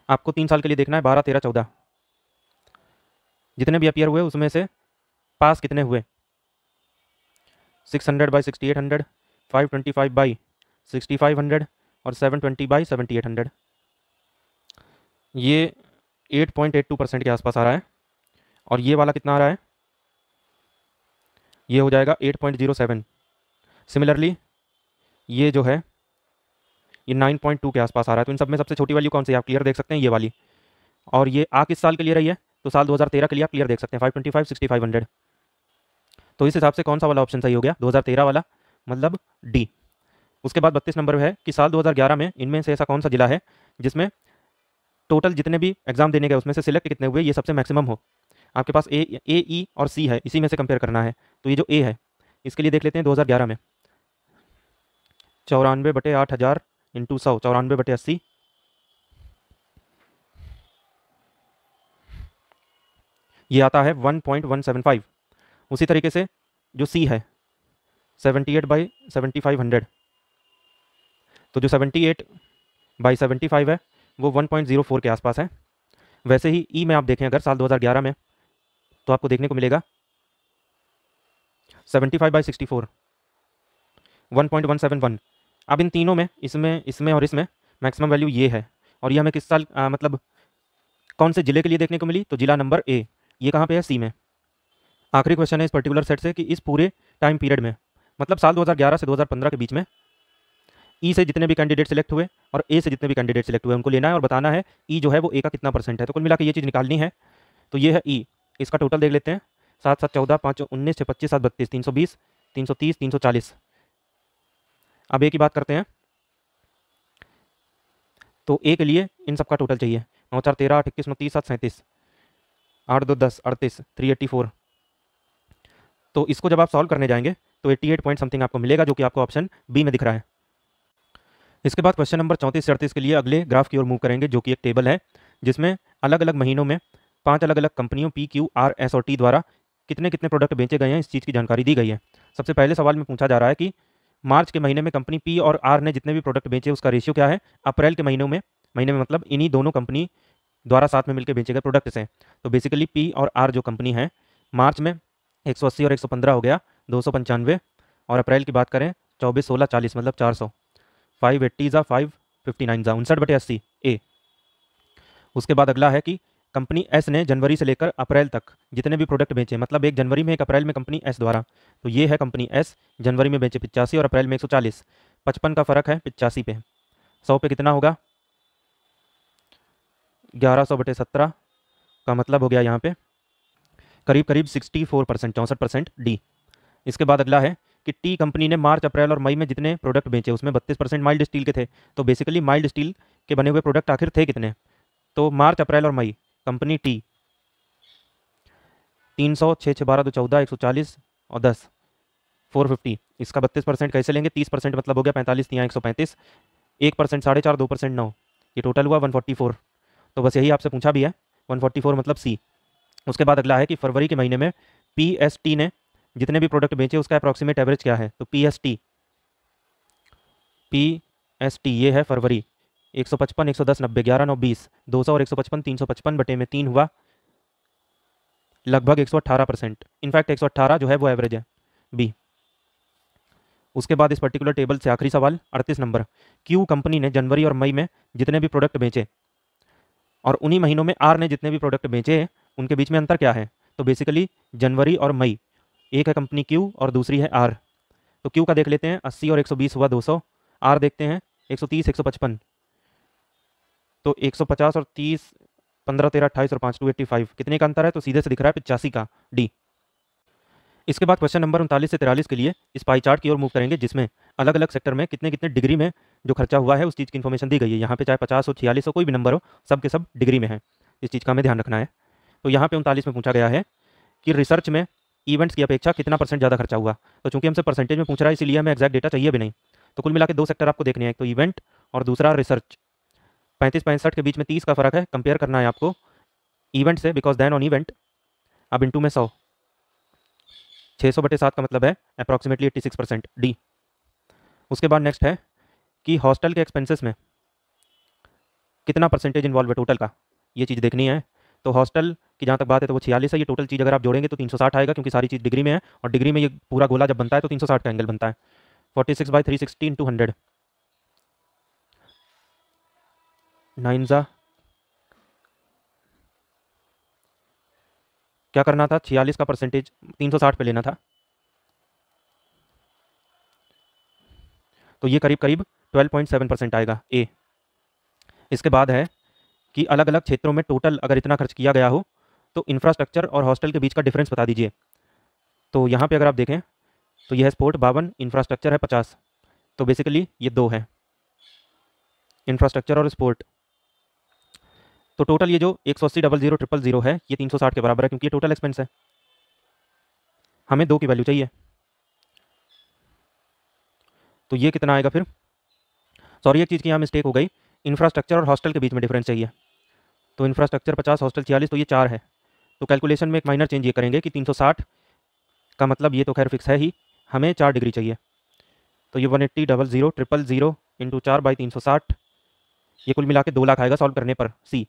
आपको तीन साल के लिए देखना है बारह तेरह चौदह जितने भी अपियर हुए उसमें से पास कितने हुए six hundred by sixty eight hundred five twenty five by sixty five hundred और seven twenty by seventy eight hundred ये eight point eight two percent के आसपास आ रहा है और ये वाला कितना आ रहा है ये हो जाएगा eight point zero seven similarly ये जो है ये नाइन पॉइंट टू के आसपास आ रहा है तो इन सब में सबसे छोटी वाली कौन सी है आप क्लियर देख सकते हैं ये वाली और ये आ किस साल के लिए रही है तो साल दो हज़ार तेरह के लिए आप क्लियर देख सकते हैं five twenty five sixty five hundred तो इस हिसाब से कौन सा वाला ऑप्शन सही हो गया दो हज़ार तेरह वाला मतलब डी उसके बाद बत्तीस नंबर है कि साल 2011 में इनमें से ऐसा कौन सा जिला है जिसमें टोटल जितने भी एग्जाम देने गए उसमें से सिलेक्ट कितने हुए ये सबसे मैक्सिमम हो आपके पास ए ए ई और सी है इसी में से कंपेयर करना है तो ये जो ए है इसके लिए देख लेते हैं 2011 में चौरानवे बटे आठ हज़ार इंटू सौ चौरानवे बटे अस्सी ये आता है 1.175 उसी तरीके से जो सी है 78 eight by seventy five hundred तो जो 78 एट बाई सेवेंटी है वो 1.04 के आसपास है वैसे ही ई e में आप देखें अगर साल 2011 में तो आपको देखने को मिलेगा 75 फाइव बाई सिक्सटी फोर अब इन तीनों में इसमें इसमें और इसमें मैक्सिमम वैल्यू ये है और ये हमें किस साल आ, मतलब कौन से ज़िले के लिए देखने को मिली तो ज़िला नंबर ए ये कहाँ पे है सी में आखिरी क्वेश्चन है इस पर्टिकुलर सेट से कि इस पूरे टाइम पीरियड में मतलब साल 2011 से 2015 के बीच में ई e से जितने भी कैंडिडेट सेलेक्ट हुए और ए से जितने भी कैंडिडेट सेलेक्ट हुए उनको लेना है और बताना है ई e जो है वो ए का कितना परसेंट है तो कुल मिला ये चीज़ निकालनी है तो ये है ई e. इसका टोटल देख लेते हैं सात सात चौदह पाँच उन्नीस से पच्चीस सात बत्तीस तीन सौ बीस तीन सौ तीस तीन सौ चालीस अब ए की बात करते हैं तो ए के लिए इन सब का टोटल चाहिए नौ चार तेरह आठ इक्कीस नौ तीस सात सैंतीस आठ दो दस अड़तीस थ्री एट्टी फोर तो इसको जब आप सॉल्व करने जाएंगे तो एट्टी एट पॉइंट समथिंग आपको मिलेगा जो कि आपको ऑप्शन बी में दिख रहा है इसके बाद क्वेश्चन नंबर चौंतीस अड़तीस के लिए अगले ग्राफ की ओर मूव करेंगे जो कि एक टेबल है जिसमें अलग अलग महीनों में पाँच अलग अलग कंपनियों पी क्यू आर एस और टी द्वारा कितने कितने प्रोडक्ट बेचे गए हैं इस चीज़ की जानकारी दी गई है सबसे पहले सवाल में पूछा जा रहा है कि मार्च के महीने में कंपनी पी और आर ने जितने भी प्रोडक्ट बेचे उसका रेशियो क्या है अप्रैल के महीनों में महीने में मतलब इन्हीं दोनों कंपनी द्वारा साथ में मिलकर बेचे गए प्रोडक्ट्स तो हैं तो बेसिकली पी और आर जो कंपनी है मार्च में एक और एक हो गया दो और अप्रैल की बात करें चौबीस सोलह चालीस मतलब चार फाइव एट्टी ज़ा फाइव फिफ्टी नाइन ज़ा उनसठ बटे अस्सी ए उसके बाद अगला है कि कंपनी एस ने जनवरी से लेकर अप्रैल तक जितने भी प्रोडक्ट बेचे मतलब एक जनवरी में एक अप्रैल में कंपनी एस द्वारा तो ये है कंपनी एस जनवरी में बेचे पिचासी और अप्रैल में एक सौ चालीस पचपन का फ़र्क है पिचासी पे सौ पे कितना होगा ग्यारह सौ बटे सत्रह का मतलब हो गया यहाँ पे करीब करीब सिक्सटी फोर परसेंट चौंसठ परसेंट डी इसके बाद अगला है कि टी कंपनी ने मार्च अप्रैल और मई में जितने प्रोडक्ट बेचे उसमें बत्तीस परसेंट माइल्ड स्टील के थे तो बेसिकली माइल्ड स्टील के बने हुए प्रोडक्ट आखिर थे कितने तो मार्च अप्रैल और मई कंपनी टी तीन सौ छः छः बारह दो चौदह एक सौ चालीस और दस फोर फिफ्टी इसका बत्तीस परसेंट कैसे लेंगे तीस परसेंट मतलब हो गया पैंतालीस तीन एक सौ पैंतीस एक परसेंट साढ़े चार दो परसेंट नौ ये टोटल हुआ वन फोर्टी फोर तो बस यही आपसे पूछा भी है वन फोर्टी फोर मतलब सी उसके बाद अगला है कि फरवरी के महीने में पी एस टी ने जितने भी प्रोडक्ट बेचे उसका अप्रॉक्सीमेट एवरेज क्या है तो P S T P S T ये है फरवरी एक सौ पचपन एक सौ दस नब्बे ग्यारह नौ बीस दो सौ और एक सौ पचपन तीन सौ पचपन बटे में तीन हुआ लगभग एक सौ परसेंट इनफैक्ट एक सौ अट्ठारह जो है वो एवरेज है बी उसके बाद इस पर्टिकुलर टेबल से आखिरी सवाल अड़तीस नंबर क्यू कंपनी ने जनवरी और मई में जितने भी प्रोडक्ट बेचे और उन्हीं महीनों में आर ने जितने भी प्रोडक्ट बेचे उनके बीच में अंतर क्या है तो बेसिकली जनवरी और मई एक है कंपनी क्यू और दूसरी है आर तो क्यू का देख लेते हैं अस्सी और एक सौ बीस हुआ दो सौ आर देखते हैं एक सौ तीस एक सौ पचपन तो एक सौ पचास और तीस पंद्रह तेरह अट्ठाईस और पाँच टू एट्टी फाइव कितने का अंतर है तो सीधे से दिख रहा है पिचासी का डी इसके बाद क्वेश्चन नंबर उनतालीस से तिरालीस के लिए इस पाई चार्ट की ओर मूव करेंगे जिसमें अलग अलग सेक्टर में कितने कितने डिग्री में जो खर्चा हुआ है उस चीज़ की इन्फॉर्मेशन दी गई है यहाँ पे चाहे पचास हो छियालीस हो कोई भी नंबर हो सब के सब डिग्री में है इस चीज़ का हमें ध्यान रखना है तो यहाँ पे उनतालीस में पूछा गया है कि रिसर्च में इवेंट्स की अपेक्षा कितना परसेंट ज़्यादा खर्चा हुआ तो चूंकि हमसे परसेंटेज में पूछ रहा है इसलिए हमें एक्जैक्ट डेटा चाहिए भी नहीं तो कुल मिला दो सेक्टर आपको देखने हैं एक तो इवेंट और दूसरा रिसर्च पैंतीस पैंसठ के बीच में तीस का फ़र्क है कंपेयर करना है आपको इवेंट से बिकॉज देन ऑन इवेंट अब इंटू में सौ छः सौ बटे सात का मतलब है approximately eighty six percent D उसके बाद नेक्स्ट है कि हॉस्टल के एक्सपेंसेस में कितना परसेंटेज इन्वॉल्व है टोटल का ये चीज़ देखनी है तो हॉस्टल की जहाँ तक बात है तो वो छियालीस है ये टोटल चीज़ अगर आप जोड़ेंगे तो तीन आएगा क्योंकि सारी चीज़ डिग्री में है और डिग्री में ये पूरा गोला जब बनता है तो तीन का एंगल बनता है forty six by three sixty two hundred nine क्या करना था छियालीस का परसेंटेज तीन सौ साठ पे लेना था तो ये करीब करीब ट्वेल्व पॉइंट सेवन परसेंट आएगा ए इसके बाद है कि अलग अलग क्षेत्रों में टोटल अगर इतना खर्च किया गया हो तो इंफ्रास्ट्रक्चर और हॉस्टल के बीच का डिफरेंस बता दीजिए तो यहाँ पे अगर आप देखें तो यह स्पोर्ट बावन इंफ्रास्ट्रक्चर है पचास तो बेसिकली ये दो है इंफ्रास्ट्रक्चर और स्पोर्ट तो टोटल ये जो एक सौ अस्सी डबल जीरो ट्रिपल जीरो है ये तीन सौ साठ के बराबर है क्योंकि ये टोटल एक्सपेंस है हमें दो की वैल्यू चाहिए तो ये कितना आएगा फिर सॉरी एक चीज़ की यहाँ मिस्टेक हो गई इंफ्रास्ट्रक्चर और हॉस्टल के बीच में डिफरेंस चाहिए तो इंफ्रास्ट्रक्चर पचास हॉस्टल छियालीस तो ये चार है तो कैलकुलेशन में एक माइनर चेंज ये करेंगे कि 360 का मतलब ये तो खैर फिक्स है ही हमें चार डिग्री चाहिए तो ये one eighty double zero triple zero into चार बाई तीन सौ साठ ये कुल मिला के दो लाख आएगा सॉल्व करने पर सी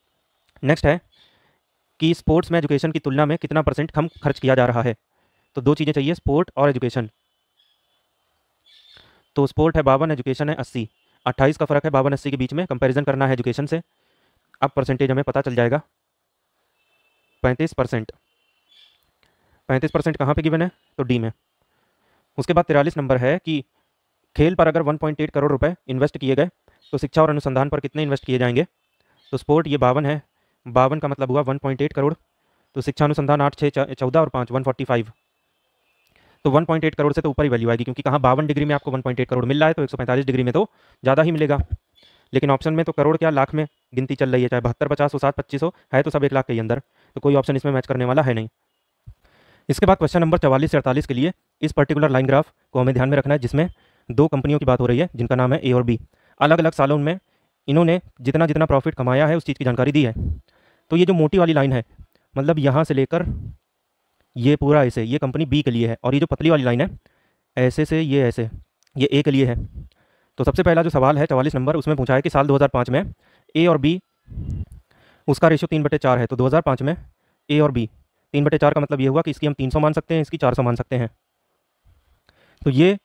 नेक्स्ट है कि स्पोर्ट्स में एजुकेशन की तुलना में कितना परसेंट कम खर्च किया जा रहा है तो दो चीज़ें चाहिए स्पोर्ट और एजुकेशन तो स्पोर्ट है बावन एजुकेशन है अस्सी अट्ठाईस का फ़र्क है बावन अस्सी के बीच में कंपैरिजन करना है एजुकेशन से अब परसेंटेज हमें पता चल जाएगा पैंतीस परसेंट पैंतीस परसेंट कहाँ पर गिवन है तो डी में उसके बाद तिरालीस नंबर है कि खेल पर अगर 1.8 करोड़ रुपए इन्वेस्ट किए गए तो शिक्षा और अनुसंधान पर कितने इन्वेस्ट किए जाएंगे तो स्पोर्ट ये बावन है बावन का मतलब हुआ 1.8 करोड़ तो शिक्षा अनुसंधान आठ छः चौदह और पाँच वन तो 1.8 करोड़ से तो ऊपर ही वैल्यू आएगी क्योंकि कहाँ बावन डिग्री में आपको 1.8 करोड़ मिल रहा है तो 145 डिग्री में तो ज़्यादा ही मिलेगा लेकिन ऑप्शन में तो करोड़ क्या लाख में गिनती चल रही है चाहे बहत्तर पचास हो सात पच्चीस हो है तो सब एक लाख के अंदर तो कोई ऑप्शन इसमें मैच करने वाला है नहीं इसके बाद क्वेश्चन नंबर चवालीस से अड़तालीस के लिए इस पर्टिकुलर लाइन ग्राफ को हमें ध्यान में रखना है जिसमें दो कंपनियों की बात हो रही है जिनका नाम है ए और बी अलग अलग सालों में इन्होंने जितना जितना प्रॉफिट कमाया है उस चीज़ की जानकारी दी है तो ये जो मोटी वाली लाइन है मतलब यहाँ से लेकर ये पूरा ऐसे ये कंपनी बी के लिए है और ये जो पतली वाली लाइन है ऐसे से ये ऐसे ये ए के लिए है तो सबसे पहला जो सवाल है चवालीस नंबर उसमें पूछा है कि साल 2005 में ए और बी उसका रेशियो तीन बटे चार है तो 2005 में ए और बी तीन बटे चार का मतलब ये हुआ कि इसकी हम 300 मान सकते हैं इसकी 400 मान सकते हैं तो ये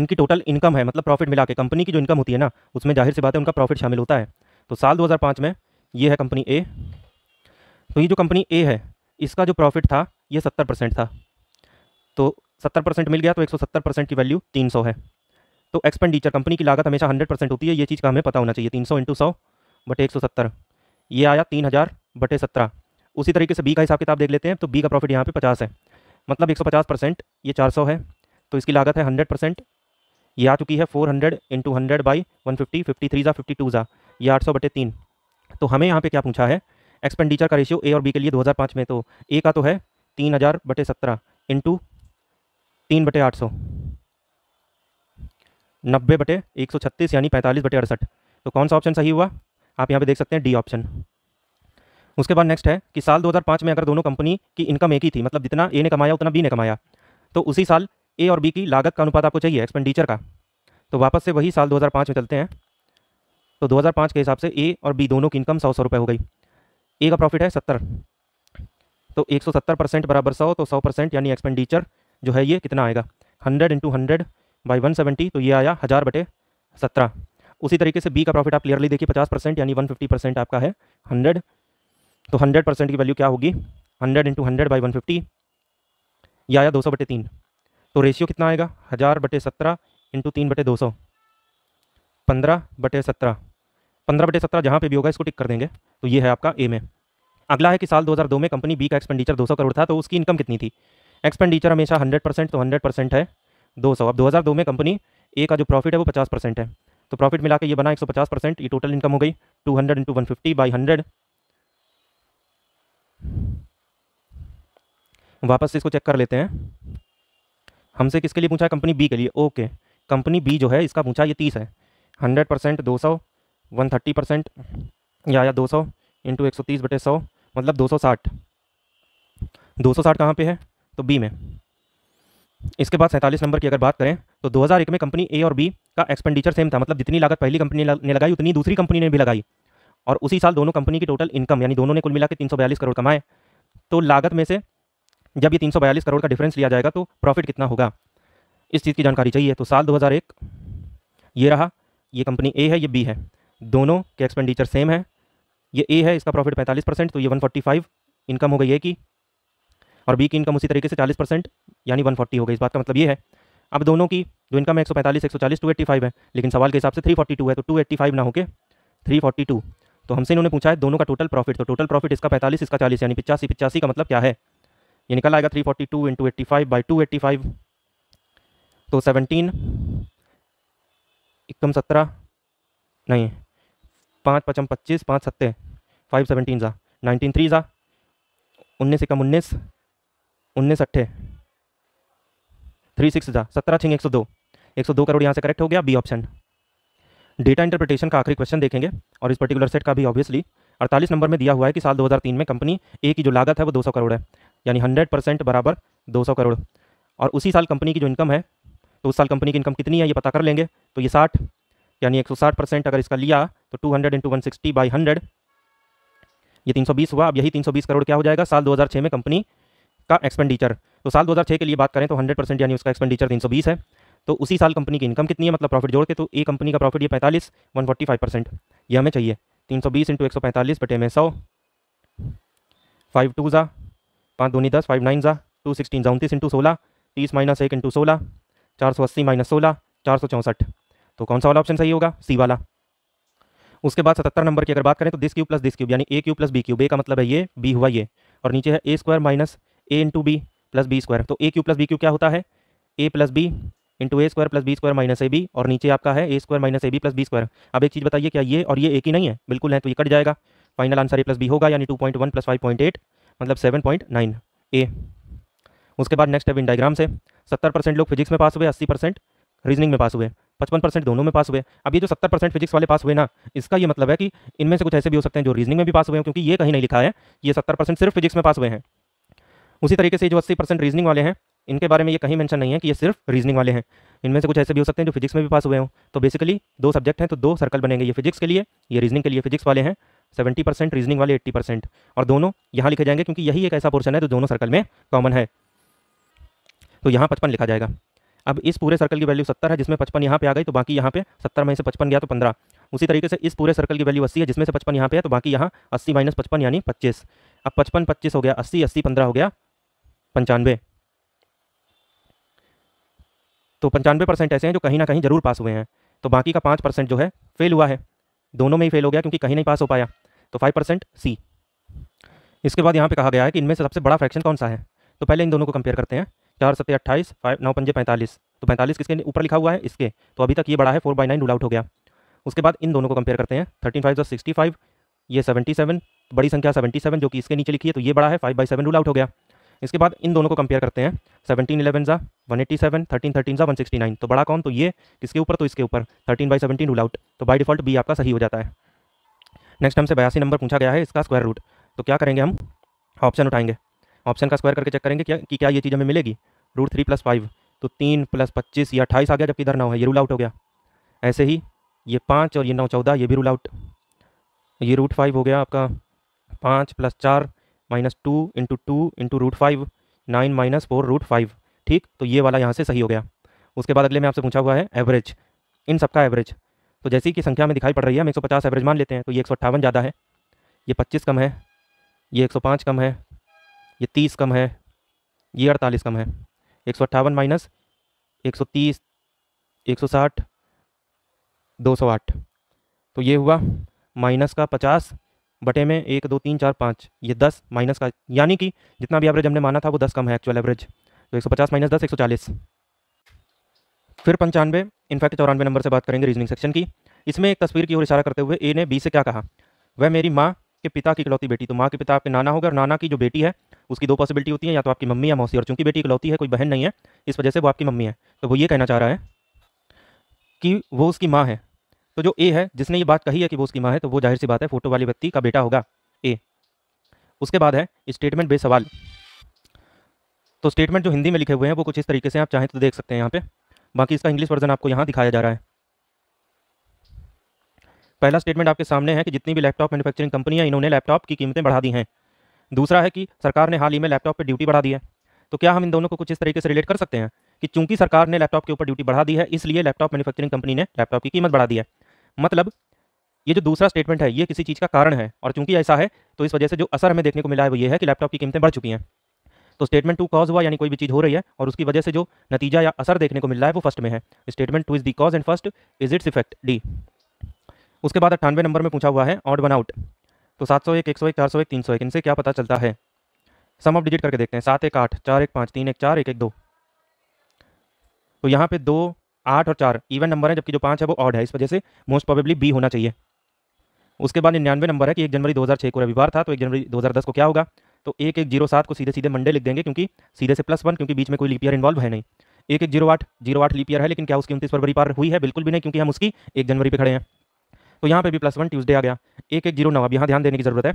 इनकी टोटल इनकम है मतलब प्रॉफिट मिला के कंपनी की जो इनकम होती है ना उसमें जाहिर सी बात है उनका प्रॉफिट शामिल होता है तो साल 2005 में ये है कंपनी ए तो ये जो कंपनी ए है इसका जो प्रॉफिट था ये सत्तर परसेंट था तो सत्तर परसेंट मिल गया तो एक सौ सत्तर परसेंट की वैल्यू तीन सौ है तो एक्सपेंडिचर कंपनी की लागत हमेशा हंड्रेड परसेंट होती है ये चीज़ का हमें पता होना चाहिए तीन सौ इंटू सौ बटे एक सौ सत्तर ये आया तीन हज़ार बटे सत्रह उसी तरीके से बी का हिसाब किताब देख लेते हैं तो बी का प्रॉफिट यहाँ पे पचास है मतलब एक सौ पचास परसेंट ये चार सौ है तो इसकी लागत है हंड्रेड परसेंट ये आ चुकी है four hundred into hundred by one fifty fifty three ज़ा फिफ्टी टू ज़ा ये आठ सौ बटे तीन तो हमें यहाँ पर क्या पूछा है एक्सपेंडिचर का रेशियो ए और बी के लिए दो हज़ार पाँच में तो ए का तो है तीन हज़ार बटे सत्रह इंटू तीन बटे आठ सौ नब्बे बटे एक सौ छत्तीस यानी पैंतालीस बटे अड़सठ तो कौन सा ऑप्शन सही हुआ आप यहाँ पे देख सकते हैं डी ऑप्शन उसके बाद नेक्स्ट है कि साल 2005 में अगर दोनों कंपनी की इनकम एक ही थी मतलब जितना ए ने कमाया उतना बी ने कमाया तो उसी साल ए और बी की लागत का अनुपात आपको चाहिए एक्सपेंडिचर का तो वापस से वही साल दो में चलते हैं तो दो के हिसाब से ए और बी दोनों की इनकम सौ सौ रुपये हो गई ए का प्रॉफिट है सत्तर तो एक सौ सत्तर परसेंट बराबर सौ तो सौ परसेंट यानी एक्सपेंडिचर जो है ये कितना आएगा hundred into hundred by one seventy तो ये आया हज़ार बटे सत्रह उसी तरीके से बी का प्रॉफिट आप क्लियरली देखिए पचास परसेंट यानी वन फिफ्टी परसेंट आपका है हंड्रेड तो हंड्रेड परसेंट की वैल्यू क्या होगी hundred into hundred by one fifty यह आया दो सौ बटे तीन तो रेशियो कितना आएगा हज़ार बटे सत्रह इंटू तीन बटे दो सौ पंद्रह बटे सत्रह पंद्रह बटे सत्रह जहाँ पर भी होगा इसको टिक कर देंगे तो ये है आपका ए में अगला है कि साल 2002 में कंपनी बी का एक्सपेंडिचर 200 करोड़ था तो उसकी इनकम कितनी थी एक्सपेंडिचर हमेशा 100 परसेंट तो 100 परसेंट है दो सौ अब 2002 में कंपनी ए का जो प्रॉफिट है वो पचास परसेंट है तो प्रॉफिट मिला के ये बना एक सौ पचास परसेंट ये टोटल इनकम हो गई two hundred into one fifty by hundred वापस से इसको चेक कर लेते हैं हमसे किसके लिए पूछा है कंपनी बी के लिए ओके कंपनी बी जो है इसका पूछा ये तीस है हंड्रेड परसेंट दो सौ वन थर्टी परसेंट या दो सौ इंटू एक सौ तीस बटे सौ मतलब दो सौ साठ दो सौ साठ कहाँ पर है तो बी में इसके बाद सैंतालीस नंबर की अगर बात करें तो 2001 में कंपनी ए और बी का एक्सपेंडिचर सेम था मतलब जितनी लागत पहली कंपनी ने लगाई उतनी दूसरी कंपनी ने भी लगाई और उसी साल दोनों कंपनी की टोटल इनकम यानी दोनों ने कुल मिला के तीन करोड़ कमाए तो लागत में से जब ये तीन करोड़ का डिफरेंस लिया जाएगा तो प्रॉफिट कितना होगा इस चीज़ की जानकारी चाहिए तो साल 2001 ये रहा ये कंपनी ए है ये बी है दोनों के एक्सपेंडिचर सेम है ये ए है इसका प्रॉफिट 45 परसेंट तो ये 145 इनकम हो गई ए की और बी की इनकम उसी तरीके से 40 परसेंट यानी वन हो गई इस बात का मतलब ये है अब दोनों की जो इनकम है एक सौ पैंतालीस एक सौ चालीस टू एट्टी फाइव है लेकिन सवाल के हिसाब से थ्री फोर्टी टू है तो टू एट्टी फाइव ना होकर थ्री फोर्टी टू तो हमसे इन्होंने पूछा है दोनों का टोटल प्रॉफिट तो टोटल प्रॉफिट इसका पैंतालीस इसका चालीस यानी पिचासी पिचासी का मतलब क्या है ये निकल आएगा three forty two into eighty five by two eighty five तो सेवनटीन इक्कम सत्रह नहीं पाँच पचम पच्चीस पाँच सत्ते फाइव सेवनटीन ज़ा नाइनटीन थ्री ज़ा उन्नीस इक्कम उन्नीस उन्नीस अट्ठे थ्री सिक्स था सत्रह छिंग एक सौ दो एक सौ दो करोड़ यहाँ से करेक्ट हो गया बी ऑप्शन डेटा इंटरप्रिटेशन का आखिरी क्वेश्चन देखेंगे और इस पर्टिकुलर सेट का भी ऑब्वियसली अड़तालीस नंबर में दिया हुआ है कि साल तीन में कंपनी ए की जो लागत है वो सौ करोड़ है यानी हंड्रेड परसेंट बराबर सौ करोड़ और उसी साल कंपनी की जो इनकम है तो उस साल कंपनी की इनकम कितनी है ये पता कर लेंगे तो ये साठ यानी एक परसेंट अगर इसका लिया तो two hundred into one sixty by hundred ये तीन सौ बीस हुआ अब यही तीन सौ बीस करोड़ क्या हो जाएगा साल दो हज़ार छः में कंपनी का एक्सपेंडिचर तो साल 2006 के लिए बात करें तो 100 परसेंट यानी उसका एक्सपेंडिचर 320 है तो उसी साल कंपनी की इनकम कितनी है मतलब प्रॉफिट जोड़ के तो ए कंपनी का प्रॉफिट ये पैंतालीस वन फोर्टी फाइव परसेंट ये हमें चाहिए तीन सौ बीस इंटू एक सौ पैंतालीस बटे में सौ फाइव टू ज़ा पाँच दूनी दस फाइव नाइन ज़ा टू सिक्सटीन ज़ा उनतीस इंटू सोलह तीस माइनस एक इंटू सोलह चार सौ अस्सी माइनस सोलह चार सौ चौंसठ तो कौन सा वाला ऑप्शन सही होगा सी वाला उसके बाद सतर नंबर की अगर बात करें तो this cube plus this cube यानी A cube plus B cube A का मतलब है ये बी हुआ ये और नीचे है A square minus A into B plus B square तो A cube plus B cube क्या होता है A plus B into A square plus B square minus A B और नीचे आपका है A square minus A B plus B square अब एक चीज़ बताइए क्या ये और ये एक ही नहीं है बिल्कुल है तो ये कट जाएगा final answer A plus B होगा यानी two point one plus five point eight मतलब सेवन पॉइंट नाइन ए उसके बाद नेक्स्ट है विन डायग्राम से सत्तर परसेंट लोग फिजिक्स में पास हुए अस्सी परसेंट रीजनिंग में पास हुए पचपन परसेंट दोनों में पास हुए अब ये जो सत्तर परसेंट फिजिक्स वाले पास हुए ना इसका ये मतलब है कि इनमें से कुछ ऐसे भी हो सकते हैं जो रीजनिंग में भी पास हुए हैं क्योंकि ये कहीं नहीं लिखा है ये सत्तर परसेंट सिर्फ फिजिक्स में पास हुए हैं उसी तरीके से जो अस्सी परसेंट रीजनिंग वाले हैं इनके बारे में ये कहीं मेंशन नहीं है कि ये सिर्फ रीजनिंग वाले हैं इनमें से कुछ ऐसे भी हो सकते हैं जो फिजिक्स में भी पास हुए हों तो बेसिकली दो सब्जेक्ट हैं तो दो सर्कल बनेंगे ये फिजिक्स के लिए ये रीजनिंग के लिए फिजिक्स वाले हैं सेवेंटी परसेंट रीजनिंग वाले एट्टी परसेंट और दोनों यहाँ लिखे जाएंगे क्योंकि यही एक ऐसा पोर्शन है जो दोनों सर्कल में कॉमन है तो यहाँ पचपन लिखा जाएगा अब इस पूरे सर्कल की वैल्यू सत्तर है जिसमें पचपन यहाँ पे आ गई तो बाकी यहाँ पे सत्तर में से पचपन गया तो पंद्रह उसी तरीके से इस पूरे सर्कल की वैल्यू अस्सी है जिसमें से पचपन यहाँ पे है तो बाकी यहाँ अस्सी माइनस पचपन यानी पच्चीस अब पचपन पच्चीस हो गया अस्सी अस्सी पंद्रह हो गया पंचानवे तो पंचानवे परसेंट ऐसे हैं जो कहीं ना कहीं ज़रूर पास हुए हैं तो बाकी का पाँच परसेंट जो है फेल हुआ है दोनों में ही फेल हो गया क्योंकि कहीं नहीं पास हो पाया तो फाइव परसेंट सी इसके बाद यहाँ पे कहा गया है कि इनमें से सबसे बड़ा फ्रैक्शन कौन सा है तो पहले इन दोनों को कंपेयर करते हैं चार सत्य अट्ठाईस फाइव नौ पंजे पैंतालीस तो पैंतालीस किसके ऊपर लिखा हुआ है इसके तो अभी तक ये बड़ा है four by nine rule out हो गया उसके बाद इन दोनों को कंपेयर करते हैं थर्टीन फाइव जो सिक्सटी फाइव ये सेवेंटी सेवन बड़ी संख्या सेवेंटी सेवन जो कि इसके नीचे लिखी है तो ये बड़ा है five by seven rule out हो गया इसके बाद इन दोनों को कंपेयर करते हैं सेवनटीन इलेवन ज़ा one eighty seven thirteen thirteen ज़ा वन सिक्सटी नाइन तो बड़ा कौन तो ये किसके ऊपर तो इसके ऊपर thirteen by seventeen rule out तो बाई डिफॉल्ट बी आपका सही हो जाता है नेक्स्ट हमसे बयासी नंबर पूछा गया है इसका स्क्वायर रूट तो क्या करेंगे हम ऑप्शन उठाएंगे ऑप्शन का स्क्वायर करके चेक करेंगे क्या कि क्या ये चीज़ हमें मिलेगी रूट थ्री प्लस फाइव तो तीन प्लस पच्चीस या अट्ठाईस आ गया जबकि इधर नौ है ये रूल आउट हो गया ऐसे ही ये पाँच और ये नौ चौदह ये भी रूल आउट ये रूट फाइव हो गया आपका पाँच प्लस चार minus two into two into root five nine minus four root five ठीक तो ये वाला यहाँ से सही हो गया उसके बाद अगले में आपसे पूछा हुआ है एवरेज इन सबका एवरेज तो जैसी कि संख्या में दिखाई पड़ रही है हम एक एवरेज मान लेते हैं तो ये एक ज़्यादा है ये पच्चीस कम है ये एक कम है ये तीस कम है ये अड़तालीस कम है एक सौ अट्ठावन माइनस एक सौ तीस एक सौ साठ दो सौ आठ तो ये हुआ माइनस का पचास बटे में एक दो तीन चार पाँच ये दस माइनस का यानी कि जितना भी एवरेज हमने माना था वो दस कम है एक्चुअल एवरेज तो एक सौ पचास माइनस दस एक सौ चालीस फिर पंचानवे इनफैक्ट चौरानवे नंबर से बात करेंगे रीजनिंग सेक्शन की इसमें एक तस्वीर की ओर इशारा करते हुए ए ने बी से क्या कहा वह मेरी माँ के पिता की इकलौती बेटी तो माँ के पिता आपके नाना होगा और नाना की जो बेटी है उसकी दो पॉसिबिलिटी होती है या तो आपकी मम्मी या मौसी और चूंकि बेटी इकलौती है कोई बहन नहीं है इस वजह से वो आपकी मम्मी है तो वो ये कहना चाह रहा है कि वो उसकी माँ है तो जो ए है जिसने ये बात कही है कि वो उसकी माँ है तो वो जाहिर सी बात है फोटो वाली व्यक्ति का बेटा होगा ए उसके बाद है स्टेटमेंट बे सवाल तो स्टेटमेंट जो हिंदी में लिखे हुए हैं वो कुछ इस तरीके से आप चाहें तो देख सकते हैं यहाँ पे बाकी इसका इंग्लिश वर्जन आपको यहाँ दिखाया जा रहा है पहला स्टेटमेंट आपके सामने है कि जितनी भी लैपटॉप मैन्युफैक्चरिंग है इन्होंने लैपटॉप की कीमतें बढ़ा दी हैं दूसरा है कि सरकार ने हाल ही में लैपटॉप पर ड्यूटी बढ़ा दी है तो क्या हम इन दोनों को कुछ इस तरीके से रिलेट कर सकते हैं कि चूंकि सरकार ने लैपटॉप के ऊपर ड्यूटी बढ़ा दी है इसलिए लैपटॉप मैन्युफैक्चरिंग कंपनी ने लैपटॉप की कीमत बढ़ा दी है मतलब ये जो दूसरा स्टेटमेंट है ये किसी चीज़ का कारण है और चूंकि ऐसा है तो इस वजह से जो असर हमें देखने को मिला है वो ये है कि लैपटॉप की कीमतें बढ़ चुकी हैं तो स्टेटमेंट टू कॉज हुआ यानी कोई भी चीज़ हो रही है और उसकी वजह से जो नतीजा या असर देखने को मिल रहा है वो फर्स्ट में है statement two is the cause and first is its effect D उसके बाद अट्ठानवे नंबर में पूछा हुआ है ऑड वन आउट तो सात सौ एक एक सौ एक चार सौ एक तीन सौ एक इनसे क्या पता चलता है सम ऑफ डिजिट करके देखते हैं सात एक आठ चार एक पाँच तीन एक चार एक एक दो तो यहाँ पे दो आठ और चार इवन नंबर है जबकि जो पाँच है वो ऑड है इस वजह से मोस्ट प्रोबेबली बी होना चाहिए उसके बाद निन्यानवे नंबर है कि एक जनवरी 2006 को रविवार था तो एक जनवरी 2010 को क्या होगा तो एक एक जीरो सात को सीधे सीधे मंडे लिख देंगे क्योंकि सीधे से प्लस वन क्योंकि बीच में कोई लीपियर इन्वॉल्व है नहीं एक एक जीरो आठ जीरो आठ लीपियर है लेकिन क्या उसकी उनतीस फरवरी पार हुई है बिल्कुल भी नहीं क्योंकि हम उसकी एक जनवरी पर खड़े हैं तो यहाँ पर भी प्लस वन ट्यूजडे आ गया एक एक जीरो नौ अब यहाँ ध्यान देने की जरूरत है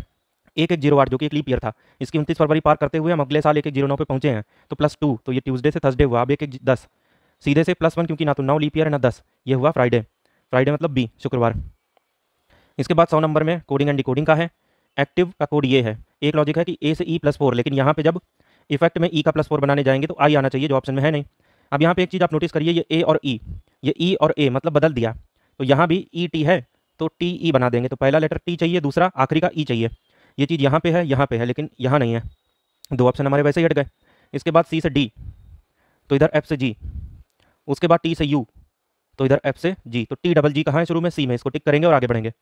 एक एक जीरो आठ जो कि एक लीप ईयर था इसकी उनतीस फरवरी पार करते हुए हम अगले साल एक एक जीरो नौ पे पहुंचे हैं तो प्लस टू तो ये ट्यूसडे से थर्सडे हुआ अब एक एक दस सीधे से प्लस वन क्योंकि ना तो नौ लीप ईयर है ना दस ये हुआ फ्राइडे फ्राइडे मतलब बी शुक्रवार इसके बाद सौ नंबर में कोडिंग एंड डिकोडिंग का है एक्टिव का कोड ये है एक लॉजिक है कि ए से ई प्लस फोर लेकिन यहाँ पे जब इफेक्ट में ई e का प्लस फोर बनाने जाएंगे तो आई आना चाहिए जो ऑप्शन में है नहीं अब यहाँ पे एक चीज़ आप नोटिस करिए ये ए और ई e, ये ई e और ए मतलब बदल दिया तो यहाँ भी ई e टी है तो टी ई e बना देंगे तो पहला लेटर टी चाहिए दूसरा आखिरी का ई चाहिए ये चीज़ यहाँ पर है यहाँ पर है लेकिन यहाँ नहीं है दो ऑप्शन हमारे वैसे ही हट गए इसके बाद सी से डी तो इधर एफ से जी उसके बाद टी से यू तो इधर एफ से जी तो टी डबल जी कहाँ है शुरू में सी में इसको टिक करेंगे और आगे बढ़ेंगे